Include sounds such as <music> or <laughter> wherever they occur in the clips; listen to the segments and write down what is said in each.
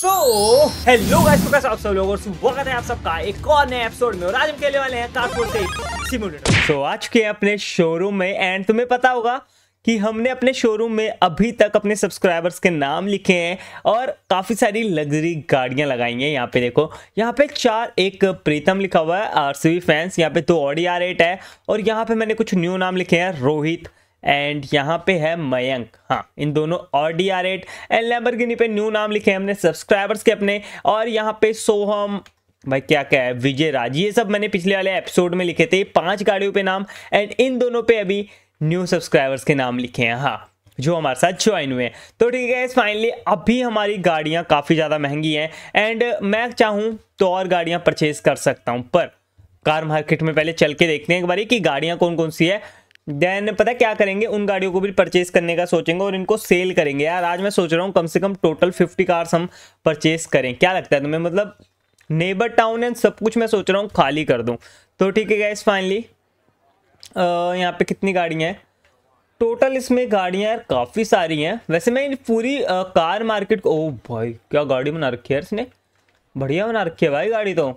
so hello guys तो कैसे आप सब लोग और स्वागत है आप सबका एक और नए एपिसोड में और आज हम खेलने वाले हैं कारपुर से सिमुलेटर सो so, आज के अपने शोरूम में एंड तुम्हें पता होगा कि हमने अपने शोरूम में अभी तक अपने सब्सक्राइबर्स के नाम लिखे हैं और काफ़ी सारी लग्जरी गाड़ियां लगाई हैं यहाँ पे देखो यहाँ पे चार एक प्रीतम लिखा हुआ है आर फैंस यहाँ पे दो ऑडी आर एट है और यहाँ पे मैंने कुछ न्यू नाम लिखे हैं रोहित एंड यहाँ पे है मयंक हाँ इन दोनों और D R eight and Lamborghini पे न्यू नाम लिखे हैं हमने सब्सक्राइबर्स के अपने और यहाँ पे सोहम भाई क्या क्या है विजय राज ये सब मैंने पिछले वाले एपिसोड में लिखे थे पांच गाड़ियों पे नाम एंड इन दोनों पे अभी न्यू सब्सक्राइबर्स के नाम लिखे हैं हाँ जो हमारे साथ ज्वाइन हुए हैं तो ठीक है फाइनली अभी हमारी गाड़ियाँ काफ़ी ज़्यादा महंगी हैं एंड मैं चाहूँ तो और गाड़ियाँ परचेज कर सकता हूँ पर कार मार्केट में पहले चल के देखते हैं एक बार कि गाड़ियाँ कौन कौन सी है देन पता क्या करेंगे उन गाड़ियों को भी परचेज करने का सोचेंगे और इनको सेल करेंगे यार आज मैं सोच रहा हूँ कम से कम टोटल फिफ्टी कार्स हम परचेज करें क्या लगता है तुम्हें मतलब नेबर टाउन एंड सब कुछ मैं सोच रहा हूँ खाली कर दूँ तो ठीक है गैस फाइनली यहाँ पे कितनी गाड़ियाँ हैं टोटल इसमें गाड़ियाँ यार काफ़ी सारी हैं वैसे मैं पूरी आ, कार मार्केट को ओ भाई क्या गाड़ी बना रखी है इसने बढ़िया बना रखी है भाई गाड़ी तो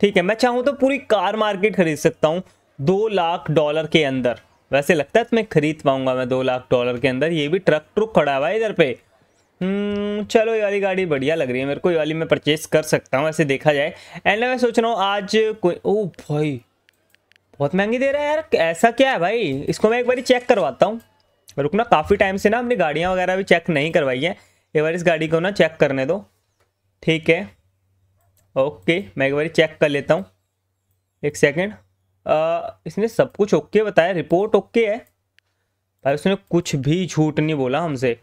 ठीक है मैं चाहूँ तो पूरी कार मार्केट खरीद सकता हूँ दो लाख डॉलर के अंदर वैसे लगता है तो मैं खरीद पाऊंगा मैं दो लाख डॉलर के अंदर ये भी ट्रक ट्रुक खड़ा हुआ है इधर पे हम्म, चलो ये वाली गाड़ी बढ़िया लग रही है मेरे को ये वाली मैं परचेस कर सकता हूँ ऐसे देखा जाए एंड मैं सोच रहा हूँ आज कोई ओ भाई बहुत महंगी दे रहा है यार ऐसा क्या है भाई इसको मैं एक बार चेक करवाता हूँ रुकना काफ़ी टाइम से ना हमने गाड़ियाँ वगैरह भी चेक नहीं करवाई है एक बार इस गाड़ी को ना चेक करने दो ठीक है ओके मैं एक बार चेक कर लेता हूँ एक सेकेंड आ, इसने सब कुछ ओके बताया रिपोर्ट ओके है भाई उसने कुछ भी झूठ नहीं बोला हमसे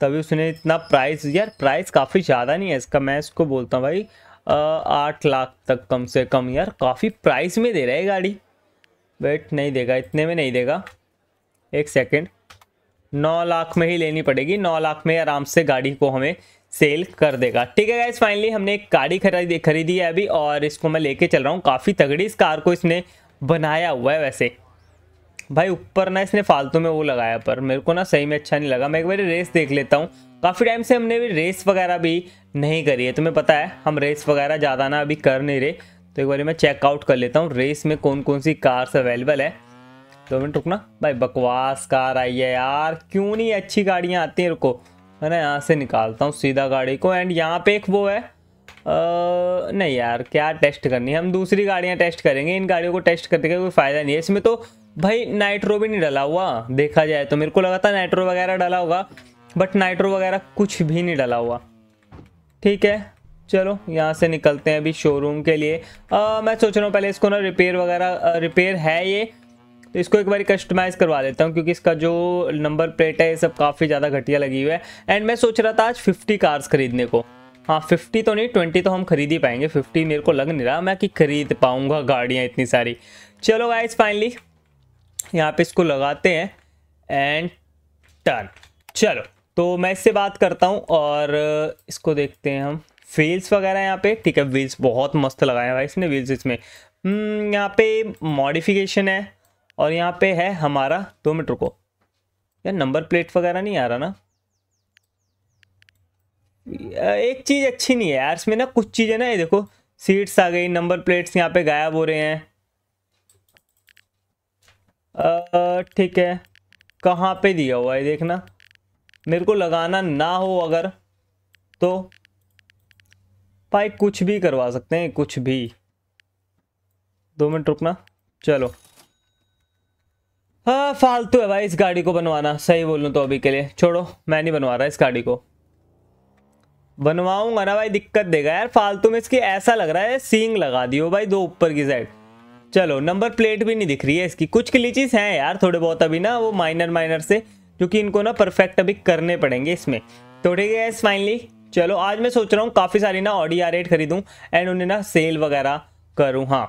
तभी उसने इतना प्राइस यार प्राइस काफ़ी ज़्यादा नहीं है इसका मैं इसको बोलता हूँ भाई आठ लाख तक कम से कम यार काफ़ी प्राइस में दे रहा है गाड़ी वेट नहीं देगा इतने में नहीं देगा एक सेकेंड नौ लाख में ही लेनी पड़ेगी नौ लाख में आराम से गाड़ी को हमें सेल कर देगा ठीक है गाइज फाइनली हमने एक गाड़ी खरीदी खरीदी है अभी और इसको मैं लेके चल रहा हूँ काफ़ी तगड़ी इस कार को इसने बनाया हुआ है वैसे भाई ऊपर ना इसने फालतू में वो लगाया पर मेरे को ना सही में अच्छा नहीं लगा मैं एक बार रेस देख लेता हूँ काफ़ी टाइम से हमने भी रेस वगैरह भी नहीं करी है तुम्हें पता है हम रेस वगैरह ज़्यादा ना अभी कर नहीं रहे तो एक बार मैं चेकआउट कर लेता हूँ रेस में कौन कौन सी कार्स अवेलेबल है दो मिनट रुकना भाई बकवास कार आई है यार क्यों नहीं अच्छी गाड़ियाँ आती हैं रुको है ना यहाँ से निकालता हूँ सीधा गाड़ी को एंड यहाँ पे एक वो है आ, नहीं यार क्या टेस्ट करनी है हम दूसरी गाड़ियाँ टेस्ट करेंगे इन गाड़ियों को टेस्ट करने का कोई फ़ायदा नहीं है इसमें तो भाई नाइट्रो भी नहीं डला हुआ देखा जाए तो मेरे को लगा था नाइट्रो वगैरह डला होगा बट नाइट्रो वगैरह कुछ भी नहीं डला हुआ ठीक है चलो यहाँ से निकलते हैं अभी शोरूम के लिए आ, मैं सोच रहा हूँ पहले इसको ना रिपेयर वगैरह रिपेयर है ये तो इसको एक बार कस्टमाइज़ करवा देता हूँ क्योंकि इसका जो नंबर प्लेट है ये सब काफ़ी ज़्यादा घटिया लगी हुई है एंड मैं सोच रहा था आज फिफ्टी कार्स खरीदने को हाँ फिफ्टी तो नहीं ट्वेंटी तो हम खरीद ही पाएंगे फिफ्टी मेरे को लग नहीं रहा मैं कि खरीद पाऊँगा गाड़ियाँ इतनी सारी चलो गाइज फाइनली यहाँ पे इसको लगाते हैं एंड टर्न चलो तो मैं इससे बात करता हूँ और इसको देखते हैं हम व्हील्स वगैरह यहाँ पे ठीक है व्हील्स बहुत मस्त लगाए हैं भाई इसने व्हील्स इसमें हम्म, यहाँ पे मॉडिफिकेशन है और यहाँ पे है हमारा दो मिनट रुको यार नंबर प्लेट वगैरह नहीं आ रहा ना एक चीज़ अच्छी नहीं है यार इसमें ना कुछ चीज़ें ना ये देखो सीट्स आ गई नंबर प्लेट्स यहाँ पे गायब हो रहे हैं ठीक है कहाँ पे दिया हुआ है देखना मेरे को लगाना ना हो अगर तो भाई कुछ भी करवा सकते हैं कुछ भी दो मिनट रुकना चलो हाँ फालतू है भाई इस गाड़ी को बनवाना सही बोलूँ तो अभी के लिए छोड़ो मैं नहीं बनवा रहा इस गाड़ी को बनवाऊंगा ना भाई दिक्कत देगा यार फालतू में इसकी ऐसा लग रहा है सींग लगा दियो भाई दो ऊपर की साइड चलो नंबर प्लेट भी नहीं दिख रही है इसकी कुछ क्लीचिस हैं यार थोड़े बहुत अभी ना वो माइनर माइनर से जो कि इनको ना परफेक्ट अभी करने पड़ेंगे इसमें तो ठीक है फाइनली चलो आज मैं सोच रहा हूँ काफ़ी सारी ना ऑडी आर एट खरीदूँ एंड उन्हें ना सेल वगैरह करूँ हाँ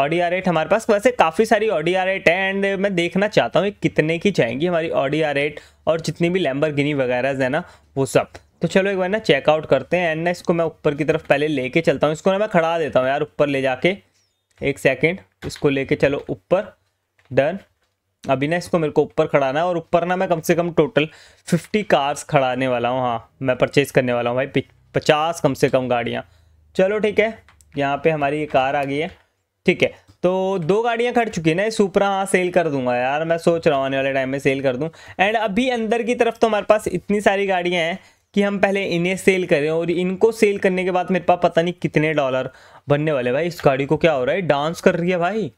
ऑडी आर एट हमारे पास वैसे काफ़ी सारी ऑडी आर एट है एंड मैं देखना चाहता हूँ कितने की चाहेंगी हमारी ऑडी आर एट और जितनी भी लैम्बर गिनी वगैरह है ना वो सब तो चलो एक बार ना चेकआउट करते हैं एंड ना इसको मैं ऊपर की तरफ पहले लेके चलता हूँ इसको ना मैं खड़ा देता हूँ यार ऊपर ले जाके एक सेकेंड इसको लेके चलो ऊपर डन अभी ना इसको मेरे को ऊपर खड़ाना है और ऊपर ना मैं कम से कम टोटल फिफ्टी कार्स खड़ाने वाला हूँ हाँ मैं परचेज करने वाला हूँ भाई पचास कम से कम गाड़ियाँ चलो ठीक है यहाँ पर हमारी ये कार आ गई है ठीक है तो दो गाड़ियां खड़ चुकी है ना सुपरा हाँ सेल कर दूंगा यार मैं सोच रहा हूँ आने वाले टाइम में सेल कर दूँ एंड अभी अंदर की तरफ तो हमारे पास इतनी सारी गाड़ियाँ हैं कि हम पहले इन्हें सेल करें और इनको सेल करने के बाद मेरे पास पता नहीं कितने डॉलर बनने वाले भाई इस गाड़ी को क्या हो रहा है डांस कर रही है भाई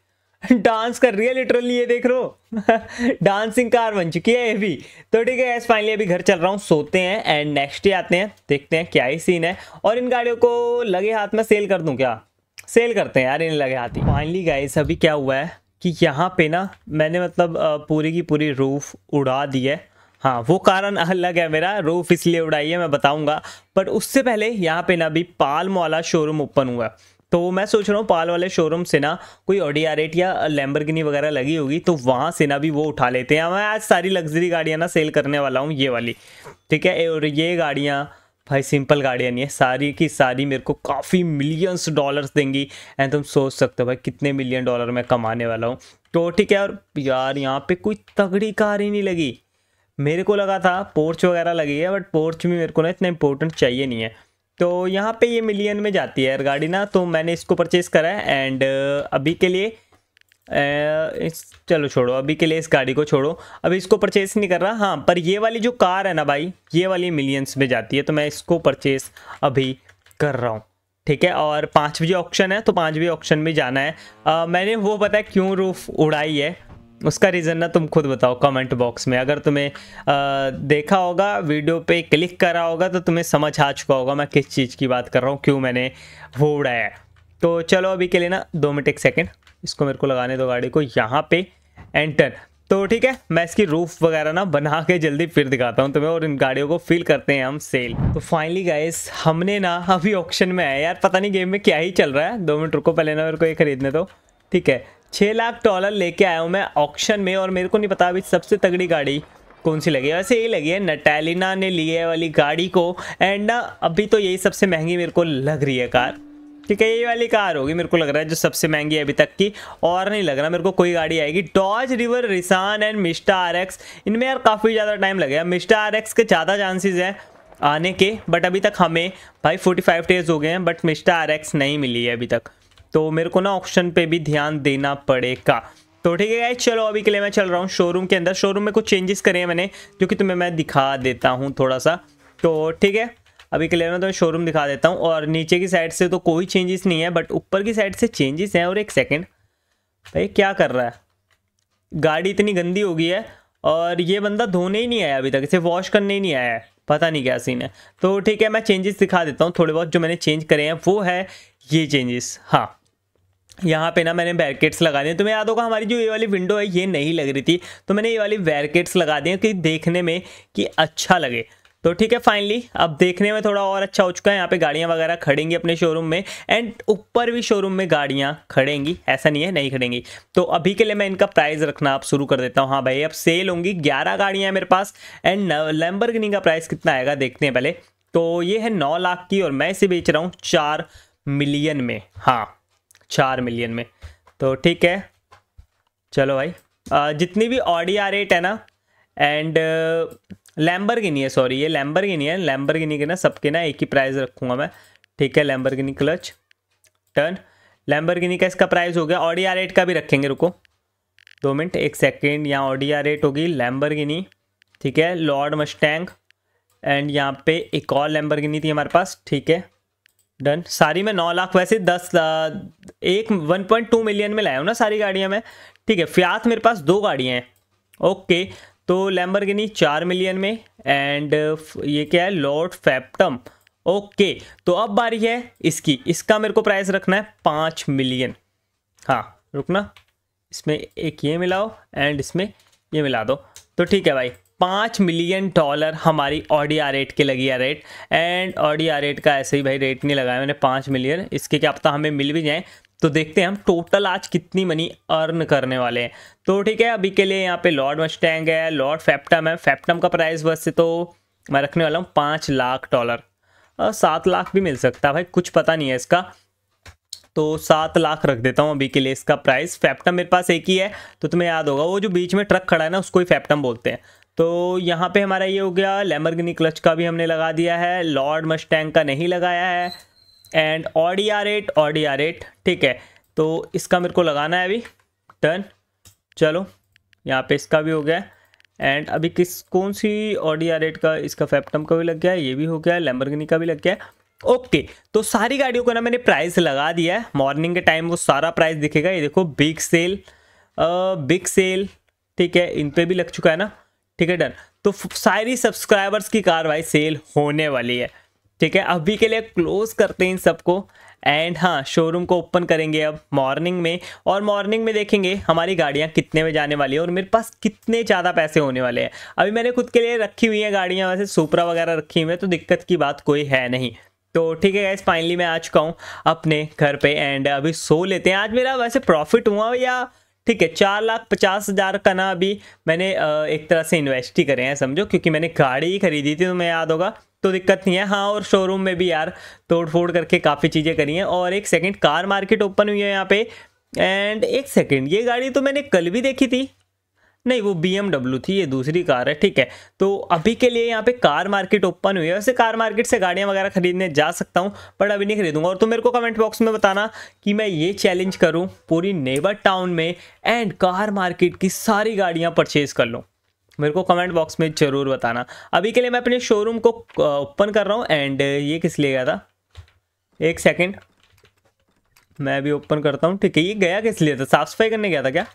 डांस <laughs> कर रही है लिटरली ये देख रो डांसिंग कार बन चुकी है ये भी तो ठीक है एस फाइनली अभी घर चल रहा हूँ सोते हैं एंड नेक्स्ट डे आते हैं देखते हैं क्या ही सीन है और इन गाड़ियों को लगे हाथ में सेल कर दूँ क्या सेल करते हैं यार इन्हें लगे हाथी फाइनली गाइस अभी क्या हुआ है कि यहाँ पे ना मैंने मतलब पूरी की पूरी रूफ उड़ा दी है हाँ वो कारण अलग है मेरा रूफ इसलिए उड़ाई है मैं बताऊंगा बट उससे पहले यहाँ पे ना अभी पाल वाला शोरूम ओपन हुआ है तो मैं सोच रहा हूँ पाल वाले शोरूम से ना कोई ऑडी आर एट या लेम्बरगिनी वगैरह लगी होगी तो वहाँ से ना भी वो उठा लेते हैं मैं आज सारी लग्जरी गाड़ियाँ ना सेल करने वाला हूँ ये वाली ठीक है और ये गाड़ियाँ भाई सिंपल गाड़ियाँ नहीं है सारी की सारी मेरे को काफ़ी मिलियंस डॉलर्स देंगी एंड तुम सोच सकते हो भाई कितने मिलियन डॉलर मैं कमाने वाला हूँ तो ठीक है और यार यहाँ पे कोई तगड़ी कार ही नहीं लगी मेरे को लगा था पोर्च वगैरह लगी है बट पोर्च भी मेरे को ना इतना इंपॉर्टेंट चाहिए नहीं है तो यहाँ पे ये मिलियन में जाती है यार गाड़ी ना तो मैंने इसको परचेज़ करा है एंड अभी के लिए इस चलो छोड़ो अभी के लिए इस गाड़ी को छोड़ो अभी इसको परचेस नहीं कर रहा हाँ पर ये वाली जो कार है ना भाई ये वाली मिलियंस में जाती है तो मैं इसको परचेस अभी कर रहा हूँ ठीक है और पाँचवीं ऑप्शन है तो पाँचवीं ऑप्शन में जाना है आ, मैंने वो पता है क्यों रूफ उड़ाई है उसका रीज़न ना तुम खुद बताओ कमेंट बॉक्स में अगर तुम्हें आ, देखा होगा वीडियो पे क्लिक करा होगा तो तुम्हें समझ आ चुका होगा मैं किस चीज़ की बात कर रहा हूँ क्यों मैंने वो उड़ाया है तो चलो अभी के लिए ना दो मिनट एक सेकेंड इसको मेरे को लगाने दो गाड़ी को यहाँ पे एंटर तो ठीक है मैं इसकी रूफ वगैरह ना बना के जल्दी फिर दिखाता हूँ तुम्हें और इन गाड़ियों को फिल करते हैं हम सेल तो फाइनली गाइस हमने ना अभी ऑप्शन में आया यार पता नहीं गेम में क्या ही चल रहा है दो मिनट रुको पहले ना मेरे को ये खरीदने दो ठीक है छः लाख डॉलर लेके आया हूँ मैं ऑप्शन में और मेरे को नहीं पता अभी सबसे तगड़ी गाड़ी कौन सी लगी है वैसे यही लगी है नटैलिना ने लिए वाली गाड़ी को एंड ना अभी तो यही सबसे महंगी मेरे को लग रही है कार ठीक है ये वाली कार होगी मेरे को लग रहा है जो सबसे महंगी है अभी तक की और नहीं लग रहा मेरे को कोई गाड़ी आएगी डॉज रिवर रिसान एंड मिस्टा आर एक्स इनमें यार काफ़ी ज़्यादा टाइम लगेगा मिस्टा आर एक्स के ज़्यादा चांसेज हैं आने के बट अभी तक हमें भाई 45 डेज हो गए हैं बट मिस्टा आर एक्स नहीं मिली है अभी तक तो मेरे को ना ऑप्शन पर भी ध्यान देना पड़ेगा तो ठीक है गाइज चलो अभी के लिए मैं चल रहा हूँ शोरूम के अंदर शोरूम में कुछ चेंजेस करे हैं मैंने जो कि तुम्हें मैं दिखा देता हूँ थोड़ा सा तो ठीक है अभी क्लियर में तो शोरूम दिखा देता हूँ और नीचे की साइड से तो कोई चेंजेस नहीं है बट ऊपर की साइड से चेंजेस हैं और एक सेकेंड भाई क्या कर रहा है गाड़ी इतनी गंदी हो गई है और ये बंदा धोने ही नहीं आया अभी तक इसे वॉश करने ही नहीं आया है पता नहीं क्या सीन है तो ठीक है मैं चेंजेस दिखा देता हूँ थोड़े बहुत जो मैंने चेंज करे हैं वो है ये चेंजेस हाँ यहाँ पे ना मैंने बैरकेट्स लगा दिए तुम्हें याद होगा हमारी जो ये वाली विंडो है ये नहीं लग रही थी तो मैंने ये वाली बैरकेट्स लगा दी कि देखने में कि अच्छा लगे तो ठीक है फाइनली अब देखने में थोड़ा और अच्छा हो चुका है यहाँ पे गाड़ियाँ वगैरह खड़ेंगी अपने शोरूम में एंड ऊपर भी शोरूम में गाड़ियाँ खड़ेंगी ऐसा नहीं है नहीं खड़ेंगी तो अभी के लिए मैं इनका प्राइस रखना आप शुरू कर देता हूँ हाँ भाई अब सेल होंगी ग्यारह गाड़ियाँ हैं मेरे पास एंड लैम्बर का प्राइस कितना आएगा देखते हैं पहले तो ये है नौ लाख की और मैं इसे बेच रहा हूँ चार मिलियन में हाँ चार मिलियन में तो ठीक है चलो भाई जितनी भी ऑडी आ रेट है ना एंड लैम्बरगिनी है सॉरी ये लैम्बरगिनी है लैम्बर गिनी के ना सबके ना एक ही प्राइस रखूँगा मैं ठीक है गिनी क्लच टर्न गिनी का इसका प्राइस हो गया ऑडी आर का भी रखेंगे रुको दो मिनट एक सेकेंड यहाँ ऑडी आर होगी लैम्बर ठीक है लॉर्ड मस्टैंग एंड यहाँ पे एक और लैम्बर थी हमारे पास ठीक है डन सारी में नौ लाख वैसे दस एक वन पॉइंट टू मिलियन में लाया हूँ ना सारी गाड़ियाँ मैं ठीक है फ्यात मेरे पास दो गाड़ियाँ हैं ओके तो लैम्बरगिनी चार मिलियन में एंड uh, ये क्या है लॉर्ड फैप्टम ओके तो अब बारी है इसकी इसका मेरे को प्राइस रखना है पाँच मिलियन हाँ रुकना इसमें एक ये मिलाओ एंड इसमें ये मिला दो तो ठीक है भाई पाँच मिलियन डॉलर हमारी ऑडी आर रेट के लगी है rate and Audi R rate का ऐसे ही भाई रेट नहीं लगाया मैंने पाँच मिलियन इसके क्या पता हमें मिल भी जाए तो देखते हैं हम टोटल आज कितनी मनी अर्न करने वाले हैं तो ठीक है अभी के लिए यहाँ पे लॉर्ड मस्टैंग है लॉर्ड फैप्टम है फैप्टम का प्राइस वैसे तो मैं रखने वाला हूँ पाँच लाख डॉलर सात लाख भी मिल सकता है भाई कुछ पता नहीं है इसका तो सात लाख रख देता हूँ अभी के लिए इसका प्राइस फैप्टम मेरे पास एक ही है तो तुम्हें याद होगा वो जो बीच में ट्रक खड़ा है ना उसको ही फैप्टम बोलते हैं तो यहाँ पे हमारा ये हो गया लेमरगनी क्लच का भी हमने लगा दिया है लॉर्ड मस्टैंग का नहीं लगाया है and Audi R eight Audi R eight ठीक है तो इसका मेरे को लगाना है अभी टर्न चलो यहाँ पे इसका भी हो गया एंड अभी किस कौन सी ऑडी आर एट का इसका फैप्टम का भी लग गया है ये भी हो गया लेम्बरगनी का भी लग गया है ओके okay, तो सारी गाड़ियों को ना मैंने प्राइस लगा दिया है मॉर्निंग के टाइम वो सारा प्राइस दिखेगा ये देखो बिग सेल बिग सेल ठीक है इन पे भी लग चुका है ना ठीक है डन तो सारी सब्सक्राइबर्स की कार्रवाई सेल होने वाली है ठीक है अभी के लिए क्लोज करते हैं इन सबको एंड हाँ शोरूम को ओपन करेंगे अब मॉर्निंग में और मॉर्निंग में देखेंगे हमारी गाड़ियाँ कितने में जाने वाली हैं और मेरे पास कितने ज़्यादा पैसे होने वाले हैं अभी मैंने खुद के लिए रखी हुई हैं गाड़ियाँ वैसे सुपरा वगैरह रखी हुई हैं तो दिक्कत की बात कोई है नहीं तो ठीक है गैस फाइनली मैं आ चुका हूँ अपने घर पर एंड अभी सो लेते हैं आज मेरा वैसे प्रॉफिट हुआ या ठीक है चार लाख पचास हज़ार का ना अभी मैंने एक तरह से इन्वेस्ट ही करे हैं समझो क्योंकि मैंने गाड़ी ही खरीदी थी तो मैं याद होगा तो दिक्कत नहीं है हाँ और शोरूम में भी यार तोड़ फोड़ करके काफ़ी चीज़ें करी हैं और एक सेकंड कार मार्केट ओपन हुई है यहाँ पे एंड एक सेकंड ये गाड़ी तो मैंने कल भी देखी थी नहीं वो बी थी ये दूसरी कार है ठीक है तो अभी के लिए यहाँ पे कार मार्केट ओपन हुई है वैसे कार मार्केट से गाड़ियाँ वगैरह खरीदने जा सकता हूँ बट अभी नहीं खरीदूंगा और तो मेरे को कमेंट बॉक्स में बताना कि मैं ये चैलेंज करूँ पूरी नेबर टाउन में एंड कार मार्केट की सारी गाड़ियाँ परचेज कर लूँ मेरे को कमेंट बॉक्स में ज़रूर बताना अभी के लिए मैं अपने शोरूम को ओपन कर रहा हूँ एंड ये किस लिए गया था एक सेकेंड मैं अभी ओपन करता हूँ ठीक है ये गया किस लिए था साफ़ सफाई करने गया था क्या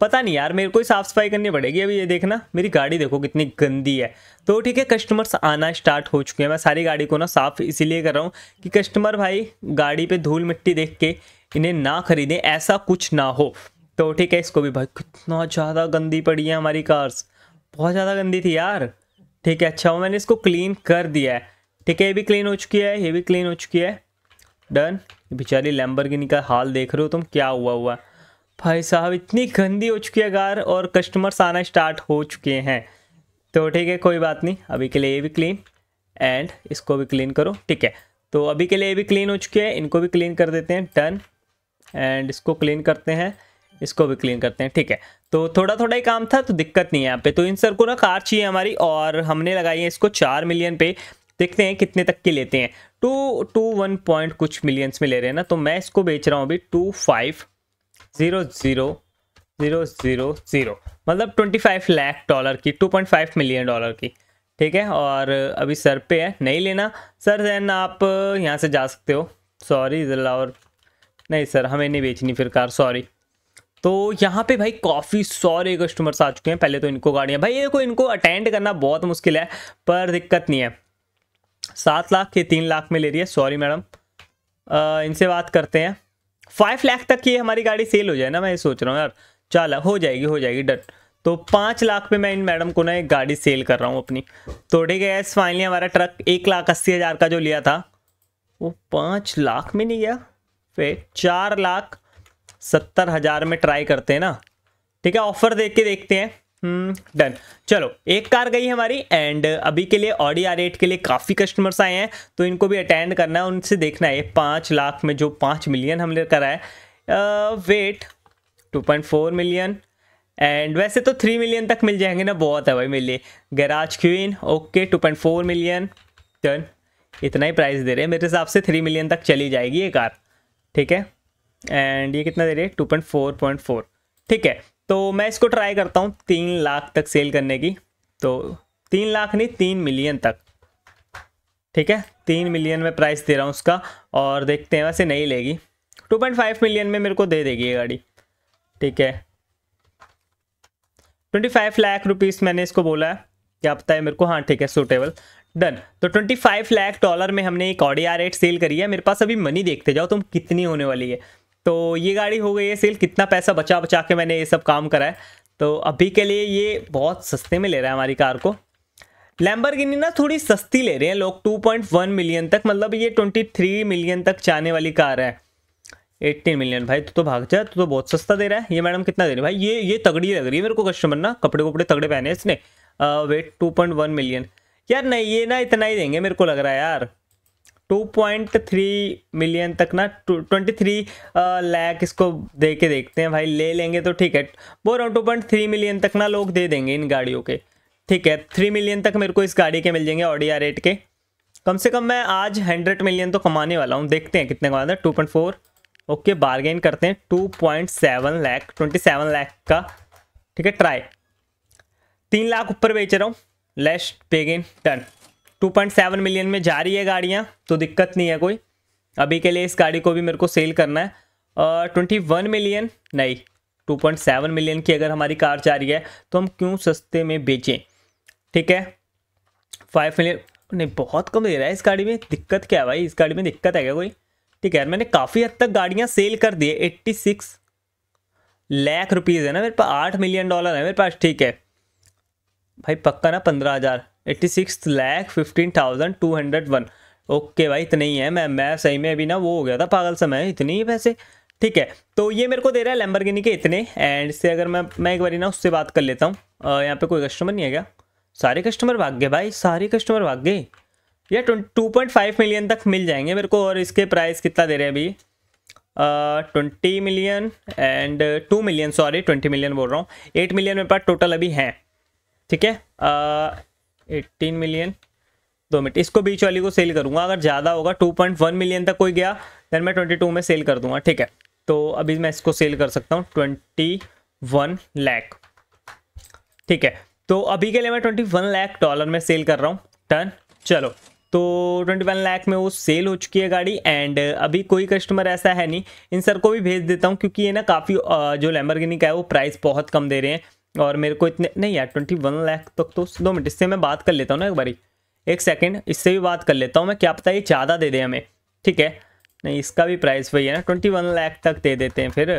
पता नहीं यार मेरे को ही साफ़ सफाई करनी पड़ेगी अभी ये देखना मेरी गाड़ी देखो कितनी गंदी है तो ठीक है कस्टमर्स आना स्टार्ट हो चुके हैं मैं सारी गाड़ी को ना साफ़ इसीलिए कर रहा हूँ कि कस्टमर भाई गाड़ी पे धूल मिट्टी देख के इन्हें ना खरीदें ऐसा कुछ ना हो तो ठीक है इसको भी भाई कितना ज़्यादा गंदी पड़ी है हमारी कार्स बहुत ज़्यादा गंदी थी यार ठीक है अच्छा वो मैंने इसको क्लीन कर दिया है ठीक है ये भी क्लीन हो चुकी है ये भी क्लीन हो चुकी है डन बेचारी की का हाल देख रहे हो तुम क्या हुआ हुआ भाई साहब इतनी गंदी हो चुकी है कार और कस्टमर्स आना स्टार्ट हो चुके हैं तो ठीक है कोई बात नहीं अभी के लिए ये भी क्लीन एंड इसको भी क्लीन करो ठीक है तो अभी के लिए ये भी क्लीन हो चुकी है इनको भी क्लीन कर देते हैं डन एंड इसको क्लीन करते हैं इसको भी क्लीन करते हैं ठीक है तो थोड़ा थोड़ा ही काम था तो दिक्कत नहीं है यहाँ पे तो इन सर को ना कार चाहिए हमारी और हमने लगाई है इसको चार मिलियन पे देखते हैं कितने तक के लेते हैं टू टू वन पॉइंट कुछ मिलियंस में ले रहे हैं ना तो मैं इसको बेच रहा हूँ अभी two five zero zero zero zero zero मतलब ट्वेंटी फाइव लैख डॉलर की two point five million dollar की ठीक है और अभी सर पे है नहीं लेना सर देन आप यहाँ से जा सकते हो सॉरी और नहीं सर हमें नहीं बेचनी फिर कार सॉरी तो यहाँ पे भाई काफ़ी सारे कस्टमर्स आ चुके हैं पहले तो इनको गाड़ियाँ भाई देखो इनको अटेंड करना बहुत मुश्किल है पर दिक्कत नहीं है सात लाख के तीन लाख में ले रही है सॉरी मैडम इनसे बात करते हैं फाइव लाख तक की हमारी गाड़ी सेल हो जाए ना मैं ये सोच रहा हूँ यार चल हो जाएगी हो जाएगी डन तो पाँच लाख पे मैं इन मैडम को ना एक गाड़ी सेल कर रहा हूँ अपनी तो ठीक है फाइनली हमारा ट्रक एक लाख अस्सी हज़ार का जो लिया था वो पाँच लाख में नहीं गया फिर चार लाख सत्तर हज़ार में ट्राई करते हैं ना ठीक है ऑफर देख के देखते हैं डन हम्म, चलो एक कार गई हमारी एंड अभी के लिए ऑडी आर एट के लिए काफ़ी कस्टमर्स आए हैं तो इनको भी अटेंड करना है उनसे देखना है पाँच लाख में जो पाँच मिलियन हमने करा है wait two point four million and वैसे तो थ्री मिलियन तक मिल जाएंगे ना बहुत है भाई मिले garage queen okay two point four million done इतना ही प्राइस दे रहे हैं मेरे हिसाब से थ्री मिलियन तक चली जाएगी ये कार ठीक है एंड ये कितना दे रही है two point four point four ठीक है तो मैं इसको ट्राई करता हूँ तीन लाख तक सेल करने की तो तीन लाख नहीं तीन मिलियन तक ठीक है तीन मिलियन में प्राइस दे रहा हूँ उसका और देखते हैं वैसे नहीं लेगी टू पॉइंट फाइव मिलियन में मेरे को दे देगी ये गाड़ी ठीक है ट्वेंटी फाइव लाख रुपीज़ मैंने इसको बोला है क्या पता है मेरे को हाँ ठीक है सूटेबल डन तो ट्वेंटी फाइव लाख डॉलर में हमने एक ऑडी आर सेल करी है मेरे पास अभी मनी देखते जाओ तुम कितनी होने वाली है तो ये गाड़ी हो गई है सेल कितना पैसा बचा बचा के मैंने ये सब काम करा है तो अभी के लिए ये बहुत सस्ते में ले रहा है हमारी कार को लैम्बरगिनी ना थोड़ी सस्ती ले रहे हैं लोग 2.1 मिलियन तक मतलब ये 23 मिलियन तक जाने वाली कार है 18 मिलियन भाई तू तो भाग जा तू तो बहुत सस्ता दे रहा है ये मैडम कितना दे रही है भाई ये ये तगड़ी लग रही है मेरे को कस्टमर ना कपड़े कपड़े तगड़े पहने इसने वेट 2.1 मिलियन यार नहीं ये ना इतना ही देंगे मेरे को लग रहा है यार 2.3 मिलियन तक ना 23 लाख इसको दे के देखते हैं भाई ले लेंगे तो ठीक है बोल रहा हूँ टू मिलियन तक ना लोग दे देंगे इन गाड़ियों के ठीक है थ्री मिलियन तक मेरे को इस गाड़ी के मिल जाएंगे ऑडिया रेट के कम से कम मैं आज हंड्रेड मिलियन तो कमाने वाला हूँ देखते हैं कितने कमाना हैं two point four okay bargain करते हैं two point seven lakh twenty seven lakh का ठीक है ट्राई तीन लाख ऊपर बेच रहा हूँ लेस्ट पेगेन डन 2.7 मिलियन में जा रही है गाड़ियाँ तो दिक्कत नहीं है कोई अभी के लिए इस गाड़ी को भी मेरे को सेल करना है ट्वेंटी वन मिलियन नहीं 2.7 मिलियन की अगर हमारी कार जा रही है तो हम क्यों सस्ते में बेचें ठीक है फाइव मिलियन नहीं बहुत कम दे रहा है इस गाड़ी में दिक्कत क्या है भाई इस गाड़ी में दिक्कत है क्या कोई ठीक है मैंने काफ़ी हद तक गाड़ियाँ सेल कर दी है एट्टी सिक्स लैख रुपीज़ है ना मेरे पास आठ मिलियन डॉलर है मेरे पास ठीक है भाई पक्का ना पंद्रह हज़ार eighty six lakh fifteen thousand two hundred one okay भाई इतने ही है मैं मैं सही में अभी ना वो हो गया था पागल समय इतने ही पैसे ठीक है तो ये मेरे को दे रहा है लैम्बरगिनी के इतने एंड से अगर मैं मैं एक बार ना उससे बात कर लेता हूँ यहाँ पे कोई कस्टमर नहीं है क्या सारे कस्टमर भाग गए भाई सारे कस्टमर भाग गए ये टू पॉइंट फाइव मिलियन तक मिल जाएंगे मेरे को और इसके प्राइस कितना दे रहे हैं अभी twenty million and two million sorry twenty million बोल रहा हूँ एट मिलियन मेरे पास टोटल अभी हैं ठीक है एट्टीन मिलियन दो मिनट इसको बीच वाली को सेल करूंगा अगर ज़्यादा होगा टू पॉइंट वन मिलियन तक कोई गया देन मैं ट्वेंटी टू में सेल कर दूंगा ठीक है तो अभी मैं इसको सेल कर सकता हूँ ट्वेंटी वन लैख ठीक है तो अभी के लिए मैं ट्वेंटी वन लैख डॉलर में सेल कर रहा हूँ टन चलो तो ट्वेंटी वन लैख में वो सेल हो चुकी है गाड़ी एंड अभी कोई कस्टमर ऐसा है नहीं इन सर को भी भेज देता हूँ क्योंकि ये ना काफ़ी जो लैम्बरगिनी का है वो प्राइस बहुत कम दे रहे हैं और मेरे को इतने नहीं यार ट्वेंटी वन लाख तक तो दो मिनट इससे मैं बात कर लेता हूँ ना एक बारी एक सेकेंड इससे भी बात कर लेता हूँ मैं क्या पता ये ज़्यादा दे दे हमें ठीक है नहीं इसका भी प्राइस वही है ना ट्वेंटी वन लाख तक दे देते हैं फिर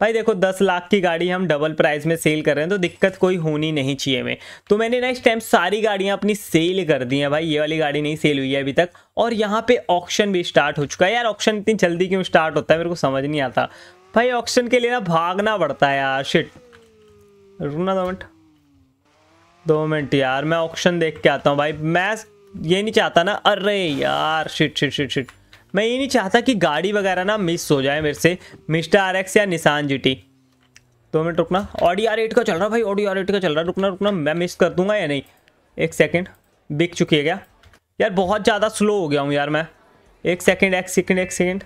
भाई देखो दस लाख की गाड़ी हम डबल प्राइस में सेल कर रहे हैं तो दिक्कत कोई होनी नहीं चाहिए हमें तो मैंने नेक्स्ट टाइम सारी गाड़ियाँ अपनी सेल कर दी हैं भाई ये वाली गाड़ी नहीं सेल हुई है अभी तक और यहाँ पर ऑप्शन भी स्टार्ट हो चुका है यार ऑप्शन इतनी जल्दी क्यों स्टार्ट होता है मेरे को समझ नहीं आता भाई ऑप्शन के लिए ना भागना पड़ता है यार शिट रुकना दो मिनट दो मिनट यार मैं ऑप्शन देख के आता हूँ भाई मैं ये नहीं चाहता ना अरे यार शिट शिट शिट शिट मैं ये नहीं चाहता कि गाड़ी वगैरह ना मिस हो जाए मेरे से मिस्टर आर एक्स या निशान जी टी दो मिनट रुकना ऑडी आर एट का चल रहा भाई ऑडी आर एट का चल रहा रुकना रुकना मैं मिस कर दूंगा या नहीं एक सेकेंड बिक चुकी है क्या यार बहुत ज़्यादा स्लो हो गया हूँ यार मैं एक सेकेंड एक सेकेंड एक सेकेंड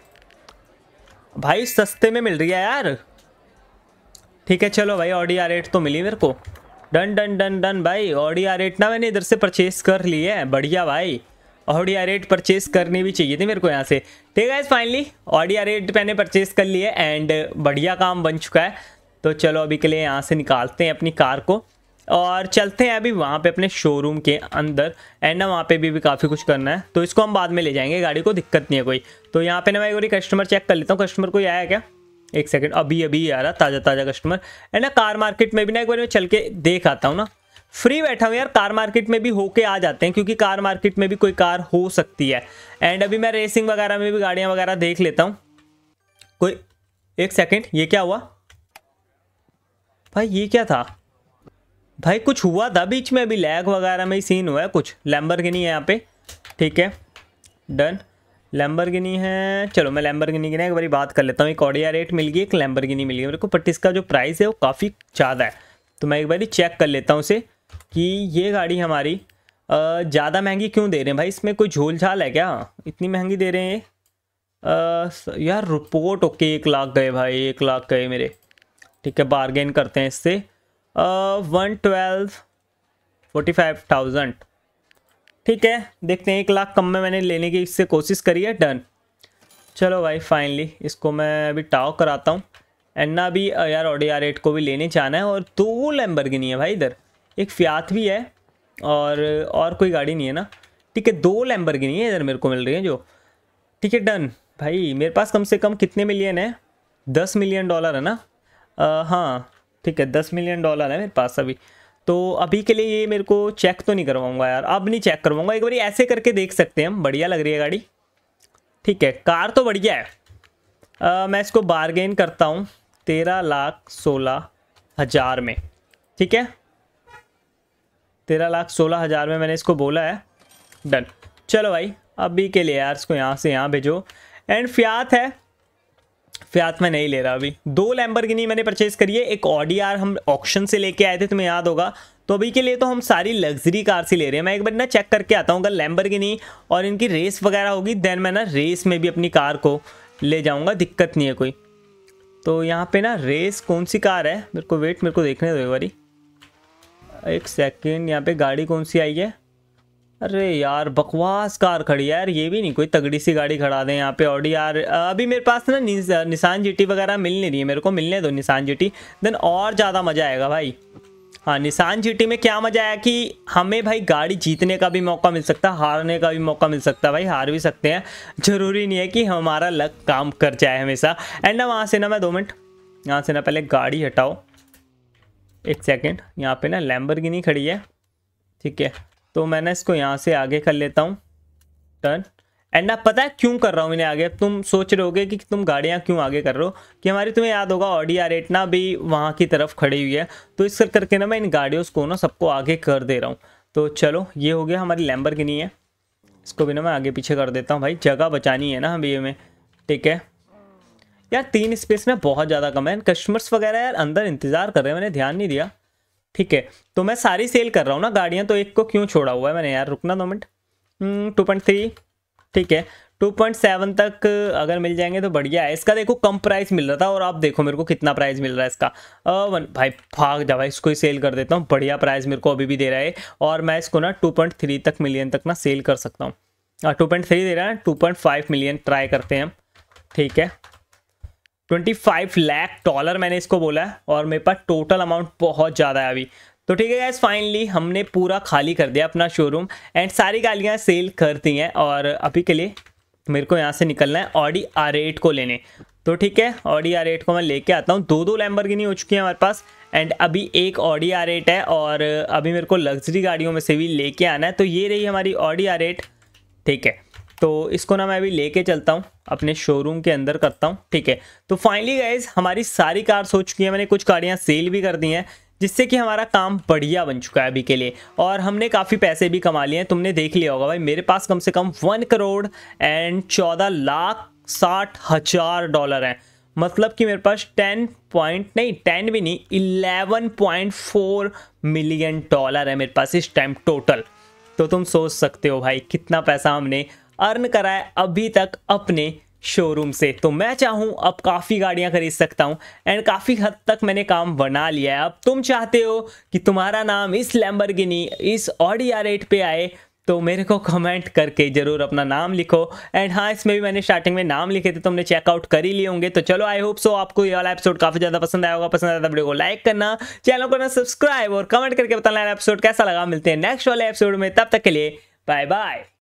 भाई सस्ते में मिल रही है यार ठीक है चलो भाई ऑडी आर एट तो मिली मेरे को डन डन डन डन भाई ऑडी आर एट ना मैंने इधर से परचेस कर ली है बढ़िया भाई ऑडी आर एट परचेस करनी भी चाहिए थी मेरे को यहाँ से ठीक है फाइनली ऑडी आर एट मैंने परचेस कर ली है एंड बढ़िया काम बन चुका है तो चलो अभी के लिए यहाँ से निकालते हैं अपनी कार को और चलते हैं अभी वहाँ पे अपने शोरूम के अंदर एंड ना वहाँ पे भी, भी काफ़ी कुछ करना है तो इसको हम बाद में ले जाएंगे गाड़ी को दिक्कत नहीं है कोई तो यहाँ पे ना मैं एक बार कस्टमर चेक कर लेता हूँ कस्टमर कोई आया क्या एक सेकेंड अभी अभी आ रहा ताज़ा ताज़ा कस्टमर है ना कार मार्केट में भी ना एक बार मैं चल के देख आता हूँ ना फ्री बैठा हूँ यार कार मार्केट में भी होके आ जाते हैं क्योंकि कार मार्केट में भी कोई कार हो सकती है एंड अभी मैं रेसिंग वगैरह में भी गाड़ियाँ वगैरह देख लेता हूँ कोई एक सेकेंड ये क्या हुआ भाई ये क्या था भाई कुछ हुआ था बीच में अभी लैग वगैरह में ही सीन हुआ है कुछ लैम्बर है यहाँ पे ठीक है डन लैम्बरगिनी है चलो मैं लैम्बरगिनी की ना एक बारी बात कर लेता हूँ एक ऑडिया रेट मिल गई एक लैम्बरगिनी मिल गई मेरे को बट इसका जो प्राइस है वो काफ़ी ज़्यादा है तो मैं एक बारी चेक कर लेता हूँ उसे कि ये गाड़ी हमारी ज़्यादा महंगी क्यों दे रहे हैं भाई इसमें कोई झोल झाल है क्या इतनी महंगी दे रहे हैं ये यार रिपोर्ट ओके एक लाख गए भाई एक लाख गए मेरे ठीक है बारगेन करते हैं इससे one twelve forty five thousand ठीक है देखते हैं एक लाख कम में मैंने लेने की इससे कोशिश करी है डन चलो भाई फाइनली इसको मैं अभी टाव कराता हूँ एन्ना भी यार ऑडी आर एट को भी लेने जाना है और दो लैम्बरगिनी है भाई इधर एक फ्यात भी है और और कोई गाड़ी नहीं है ना ठीक है दो लैम्बरगिनी है इधर मेरे को मिल रही है जो ठीक है डन भाई मेरे पास कम से कम कितने मिलियन है दस मिलियन डॉलर है ना आ, हाँ ठीक है दस मिलियन डॉलर है मेरे पास अभी तो अभी के लिए ये मेरे को चेक तो नहीं करवाऊंगा यार अब नहीं चेक करवाऊंगा एक बार ऐसे करके देख सकते हैं हम बढ़िया लग रही है गाड़ी ठीक है कार तो बढ़िया है आ, मैं इसको बारगेन करता हूँ तेरह लाख सोलह हज़ार में ठीक है तेरह लाख सोलह हज़ार में मैंने इसको बोला है डन चलो भाई अभी के लिए यार इसको यहाँ से यहाँ भेजो एंड फ्यात है फ्यात मैं नहीं ले रहा अभी दो लैम्बरगिनी मैंने परचेज करी है एक ऑडी आर हम ऑप्शन से लेके आए थे तुम्हें याद होगा तो अभी के लिए तो हम सारी लग्जरी कार ही ले रहे हैं मैं एक बार ना चेक करके आता हूँ अगर लैम्बरगिनी और इनकी रेस वगैरह होगी देन मैं ना रेस में भी अपनी कार को ले जाऊँगा दिक्कत नहीं है कोई तो यहाँ पे ना रेस कौन सी कार है मेरे को वेट मेरे को देखने दो एक बारी एक सेकेंड यहाँ पे गाड़ी कौन सी आई है अरे यार बकवास कार खड़ी यार ये भी नहीं कोई तगड़ी सी गाड़ी खड़ा दें यहाँ पे ऑडी यार अभी मेरे पास ना निशान जीटी वगैरह मिल नहीं रही है मेरे को मिलने दो निशान जीटी देन और ज़्यादा मज़ा आएगा भाई हाँ निशान जीटी में क्या मज़ा आया कि हमें भाई गाड़ी जीतने का भी मौका मिल सकता है हारने का भी मौका मिल सकता है भाई हार भी सकते हैं ज़रूरी नहीं है कि हमारा लक काम कर जाए हमेशा एंड ना वहाँ से ना मैं दो मिनट यहाँ से ना पहले गाड़ी हटाओ एक सेकेंड यहाँ पर ना लैम्बर खड़ी है ठीक है तो मैं इसको यहाँ से आगे कर लेता हूँ टर्न एंड आप पता है क्यों कर रहा हूँ इन्हें आगे तुम सोच रहे होगे कि तुम गाड़ियाँ क्यों आगे कर रहे हो कि हमारी तुम्हें याद होगा ऑडी आर एटना भी वहाँ की तरफ खड़ी हुई है तो इस कर करके ना मैं इन गाड़ियों को ना सबको आगे कर दे रहा हूँ तो चलो ये हो गया हमारी लैम्बर की नहीं है इसको भी ना मैं आगे पीछे कर देता हूँ भाई जगह बचानी है ना अभी हमें ठीक है यार तीन स्पेस में बहुत ज़्यादा कम है कस्टमर्स वगैरह यार अंदर इंतज़ार कर रहे हैं मैंने ध्यान नहीं दिया ठीक है तो मैं सारी सेल कर रहा हूँ ना गाड़ियाँ तो एक को क्यों छोड़ा हुआ है मैंने यार रुकना दो मिनट टू पॉइंट थ्री ठीक है टू पॉइंट सेवन तक अगर मिल जाएंगे तो बढ़िया है इसका देखो कम प्राइस मिल रहा था और आप देखो मेरे को कितना प्राइस मिल रहा है इसका वन भाई भाग जा भाई इसको ही सेल कर देता हूँ बढ़िया प्राइस मेरे को अभी भी दे रहा है और मैं इसको ना टू पॉइंट थ्री तक मिलियन तक ना सेल कर सकता हूँ टू पॉइंट थ्री दे रहा है two point five million try करते हैं हम ठीक है ट्वेंटी फाइव लैख डॉलर मैंने इसको बोला है और मेरे पास टोटल अमाउंट बहुत ज़्यादा है अभी तो ठीक है गैस फाइनली हमने पूरा खाली कर दिया अपना शोरूम एंड सारी गालियाँ सेल कर दी हैं और अभी के लिए मेरे को यहाँ से निकलना है ऑडी आर एट को लेने तो ठीक है ऑडी आर एट को मैं लेके आता हूँ दो दो गिनी हो चुकी है हमारे पास एंड अभी एक ऑडी आर एट है और अभी मेरे को लग्जरी गाड़ियों में से भी लेके आना है तो ये रही हमारी ऑडी आर एट ठीक है तो इसको ना मैं अभी लेके चलता हूँ अपने शोरूम के अंदर करता हूँ ठीक है तो फाइनली गाइज हमारी सारी कार्स हो चुकी हैं मैंने कुछ गाड़ियाँ सेल भी कर दी हैं जिससे कि हमारा काम बढ़िया बन चुका है अभी के लिए और हमने काफ़ी पैसे भी कमा लिए हैं तुमने देख लिया होगा भाई मेरे पास कम से कम वन करोड़ एंड चौदह लाख साठ हजार डॉलर हैं मतलब कि मेरे पास टेन पॉइंट नहीं टेन भी नहीं eleven point four million dollar है मेरे पास इस टाइम टोटल तो तुम सोच सकते हो भाई कितना पैसा हमने अर्न करा है अभी तक अपने शोरूम से तो मैं चाहूँ अब काफ़ी गाड़ियाँ खरीद सकता हूँ एंड काफ़ी हद तक मैंने काम बना लिया है अब तुम चाहते हो कि तुम्हारा नाम इस लैम्बरगिनी इस ऑडी आर एट पे आए तो मेरे को कमेंट करके ज़रूर अपना नाम लिखो एंड हाँ इसमें भी मैंने स्टार्टिंग में नाम लिखे थे तुमने चेकआउट कर ही लिए होंगे तो चलो आई होप सो आपको ये वाला एपिसोड काफ़ी ज़्यादा पसंद आया होगा पसंद आया तो वीडियो को लाइक करना चैनल को ना सब्सक्राइब और कमेंट करके बताना एपिसोड कैसा लगा मिलते हैं नेक्स्ट वाले एपिसोड में तब तक के लिए बाय बाय